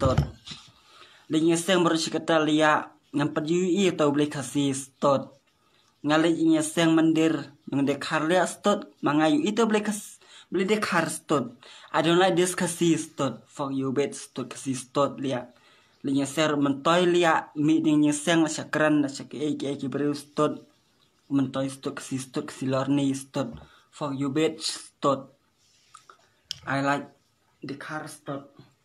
baru ling iseng lihat ngam perjui atau beli kasih stot ngalih inya seng mandir mengdekar lihat stot mangayu itu beli kas beli dekar stot I don't like this kasih stot for you bet stot kasih stot lia Lingi ser mentoy lia mi dingnya seng masya keren masya ke ke ke beri stot mentoy stot kasih stot kasih lorni stot for you bet stot I like dekar stot